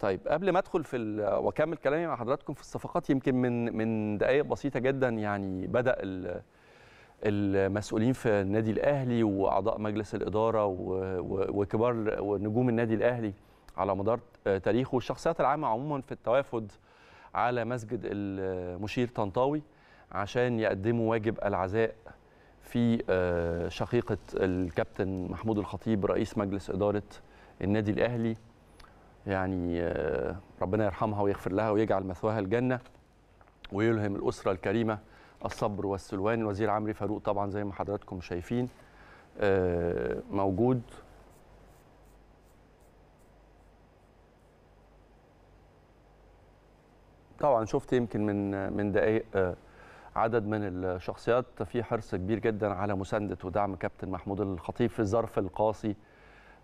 طيب قبل ما ادخل في واكمل كلامي مع حضراتكم في الصفقات يمكن من من دقائق بسيطه جدا يعني بدا المسؤولين في النادي الاهلي واعضاء مجلس الاداره وكبار نجوم النادي الاهلي على مدار تاريخه والشخصيات العامه عموما في التوافد على مسجد المشير طنطاوي عشان يقدموا واجب العزاء في آه، شقيقه الكابتن محمود الخطيب رئيس مجلس اداره النادي الاهلي يعني آه، ربنا يرحمها ويغفر لها ويجعل مثواها الجنه ويلهم الاسره الكريمه الصبر والسلوان الوزير عمرو فاروق طبعا زي ما حضراتكم شايفين آه، موجود طبعا شفت يمكن من من دقائق آه، عدد من الشخصيات في حرص كبير جدا على مسانده ودعم كابتن محمود الخطيب في الظرف القاسي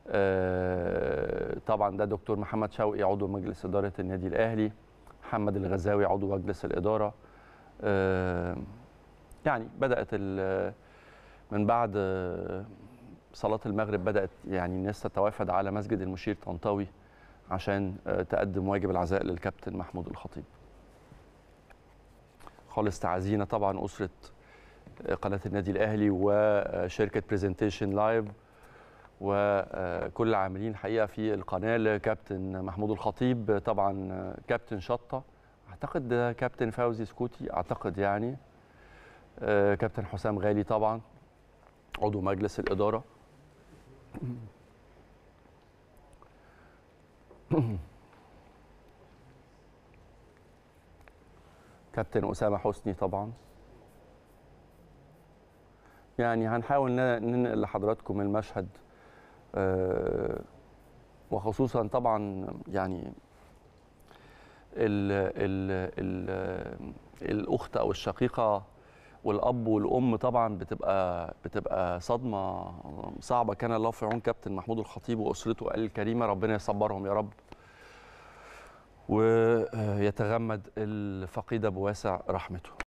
آه، طبعا ده دكتور محمد شوقي عضو مجلس اداره النادي الاهلي محمد الغزاوي عضو مجلس الاداره آه، يعني بدات من بعد آه، صلاه المغرب بدات يعني الناس تتوافد على مسجد المشير طنطاوي عشان تقدم واجب العزاء للكابتن محمود الخطيب خالص تعازينا طبعا اسره قناه النادي الاهلي وشركه برزنتيشن لايف وكل العاملين حقيقه في القناه كابتن محمود الخطيب طبعا كابتن شطه اعتقد كابتن فوزي سكوتي اعتقد يعني آه، كابتن حسام غالي طبعا عضو مجلس الاداره كابتن اسامه حسني طبعا يعني هنحاول ننقل لحضراتكم المشهد آه، وخصوصا طبعا يعني ال ال ال الاخت او الشقيقه والاب والام طبعا بتبقى بتبقى صدمه صعبه كان الله في عون كابتن محمود الخطيب واسرته الكريمه ربنا يصبرهم يا رب ويتغمد الفقيده بواسع رحمته